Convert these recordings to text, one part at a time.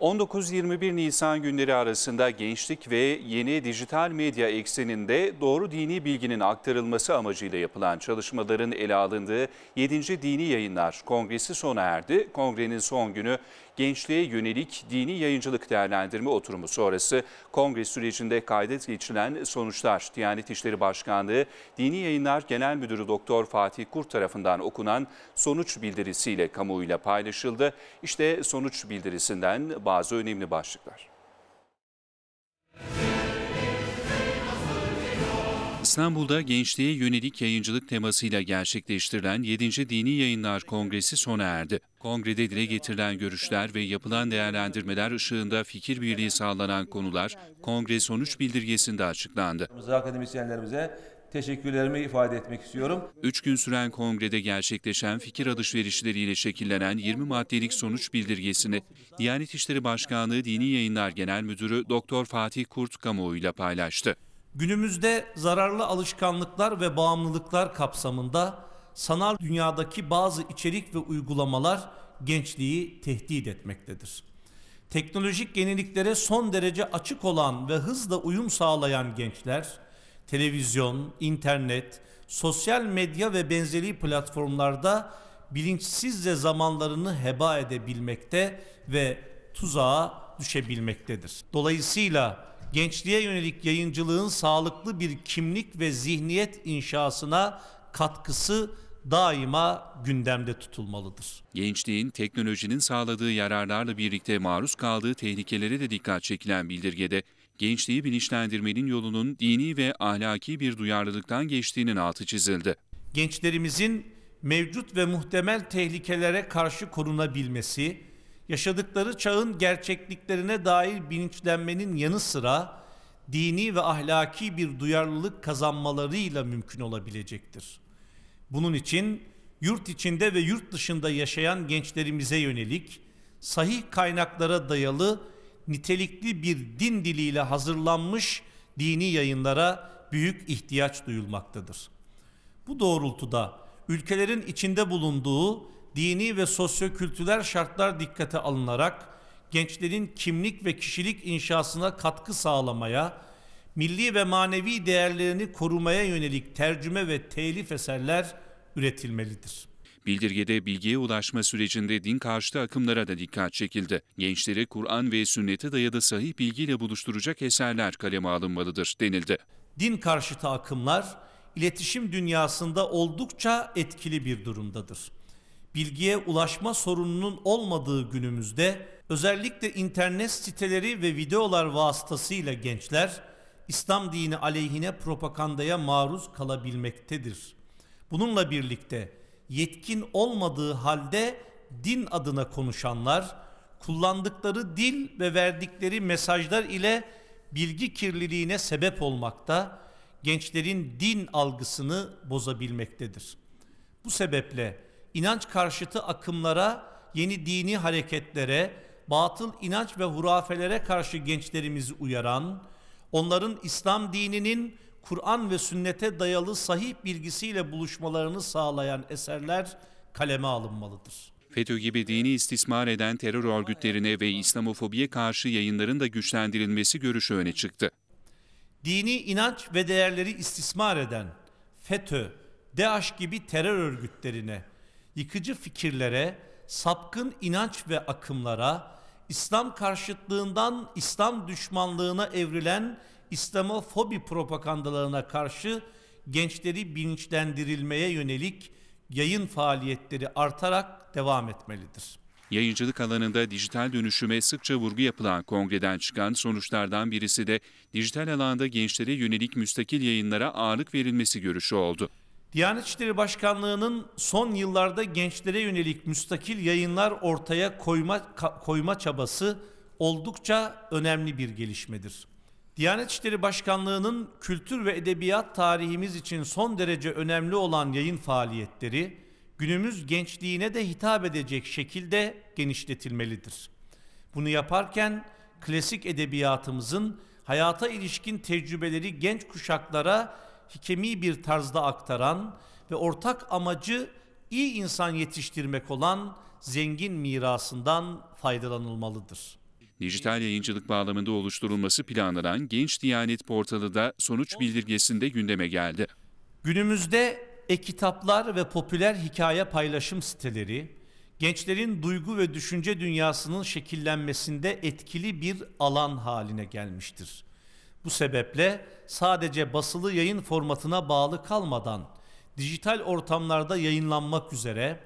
19-21 Nisan günleri arasında gençlik ve yeni dijital medya ekseninde doğru dini bilginin aktarılması amacıyla yapılan çalışmaların ele alındığı 7. Dini Yayınlar Kongresi sona erdi. Kongrenin son günü gençliğe yönelik dini yayıncılık değerlendirme oturumu sonrası kongre sürecinde kaydet geçilen sonuçlar Diyanet İşleri Başkanlığı Dini Yayınlar Genel Müdürü Doktor Fatih Kurt tarafından okunan sonuç bildirisiyle kamuoyuyla paylaşıldı. İşte sonuç bildirisinden bazı önemli başlıklar. İstanbul'da gençliğe yönelik yayıncılık temasıyla gerçekleştirilen 7. Dini Yayınlar Kongresi sona erdi. Kongrede dile getirilen görüşler ve yapılan değerlendirmeler ışığında fikir birliği sağlanan konular kongre sonuç bildirgesinde açıklandı. Akademisyenlerimize teşekkürlerimi ifade etmek istiyorum. 3 gün süren kongrede gerçekleşen fikir alışverişleriyle şekillenen 20 maddelik sonuç bildirgesini Diyanet İşleri Başkanlığı Dini Yayınlar Genel Müdürü Doktor Fatih Kurt kamuoyuyla paylaştı. Günümüzde zararlı alışkanlıklar ve bağımlılıklar kapsamında sanal dünyadaki bazı içerik ve uygulamalar gençliği tehdit etmektedir. Teknolojik yeniliklere son derece açık olan ve hızla uyum sağlayan gençler televizyon, internet, sosyal medya ve benzeri platformlarda bilinçsizce zamanlarını heba edebilmekte ve tuzağa düşebilmektedir. Dolayısıyla gençliğe yönelik yayıncılığın sağlıklı bir kimlik ve zihniyet inşasına katkısı daima gündemde tutulmalıdır. Gençliğin teknolojinin sağladığı yararlarla birlikte maruz kaldığı tehlikelere de dikkat çekilen bildirgede gençliği bilinçlendirmenin yolunun dini ve ahlaki bir duyarlılıktan geçtiğinin altı çizildi. Gençlerimizin mevcut ve muhtemel tehlikelere karşı korunabilmesi, yaşadıkları çağın gerçekliklerine dair bilinçlenmenin yanı sıra dini ve ahlaki bir duyarlılık kazanmalarıyla mümkün olabilecektir. Bunun için yurt içinde ve yurt dışında yaşayan gençlerimize yönelik sahih kaynaklara dayalı nitelikli bir din diliyle hazırlanmış dini yayınlara büyük ihtiyaç duyulmaktadır. Bu doğrultuda ülkelerin içinde bulunduğu dini ve sosyo-kültürel şartlar dikkate alınarak gençlerin kimlik ve kişilik inşasına katkı sağlamaya, milli ve manevi değerlerini korumaya yönelik tercüme ve telif eserler üretilmelidir.'' Bildirgede bilgiye ulaşma sürecinde din karşıtı akımlara da dikkat çekildi. Gençleri Kur'an ve sünnete dayalı sahih bilgiyle buluşturacak eserler kaleme alınmalıdır denildi. Din karşıtı akımlar iletişim dünyasında oldukça etkili bir durumdadır. Bilgiye ulaşma sorununun olmadığı günümüzde özellikle internet siteleri ve videolar vasıtasıyla gençler İslam dini aleyhine propagandaya maruz kalabilmektedir. Bununla birlikte yetkin olmadığı halde din adına konuşanlar, kullandıkları dil ve verdikleri mesajlar ile bilgi kirliliğine sebep olmakta, gençlerin din algısını bozabilmektedir. Bu sebeple inanç karşıtı akımlara, yeni dini hareketlere, batıl inanç ve hurafelere karşı gençlerimizi uyaran, onların İslam dininin Kur'an ve sünnete dayalı sahih bilgisiyle buluşmalarını sağlayan eserler kaleme alınmalıdır. FETÖ gibi dini istismar eden terör örgütlerine ve İslamofobiye karşı yayınların da güçlendirilmesi görüşü öne çıktı. Dini inanç ve değerleri istismar eden FETÖ, DAEŞ gibi terör örgütlerine, yıkıcı fikirlere, sapkın inanç ve akımlara, İslam karşıtlığından İslam düşmanlığına evrilen İslamofobi propagandalarına karşı gençleri bilinçlendirilmeye yönelik yayın faaliyetleri artarak devam etmelidir. Yayıncılık alanında dijital dönüşüme sıkça vurgu yapılan kongreden çıkan sonuçlardan birisi de dijital alanda gençlere yönelik müstakil yayınlara ağırlık verilmesi görüşü oldu. Diyanet İşleri Başkanlığı'nın son yıllarda gençlere yönelik müstakil yayınlar ortaya koyma, koyma çabası oldukça önemli bir gelişmedir. Diyanet İşleri Başkanlığı'nın kültür ve edebiyat tarihimiz için son derece önemli olan yayın faaliyetleri günümüz gençliğine de hitap edecek şekilde genişletilmelidir. Bunu yaparken klasik edebiyatımızın hayata ilişkin tecrübeleri genç kuşaklara hikemi bir tarzda aktaran ve ortak amacı iyi insan yetiştirmek olan zengin mirasından faydalanılmalıdır.'' dijital yayıncılık bağlamında oluşturulması planlanan Genç Diyanet portalı da sonuç bildirgesinde gündeme geldi. Günümüzde e-kitaplar ve popüler hikaye paylaşım siteleri gençlerin duygu ve düşünce dünyasının şekillenmesinde etkili bir alan haline gelmiştir. Bu sebeple sadece basılı yayın formatına bağlı kalmadan dijital ortamlarda yayınlanmak üzere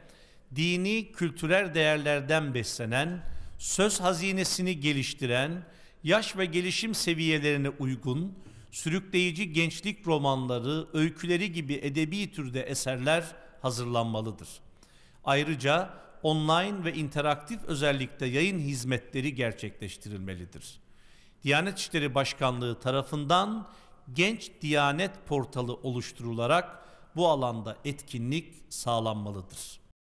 dini kültürel değerlerden beslenen söz hazinesini geliştiren, yaş ve gelişim seviyelerine uygun, sürükleyici gençlik romanları, öyküleri gibi edebi türde eserler hazırlanmalıdır. Ayrıca online ve interaktif özellikte yayın hizmetleri gerçekleştirilmelidir. Diyanet İşleri Başkanlığı tarafından Genç Diyanet Portalı oluşturularak bu alanda etkinlik sağlanmalıdır.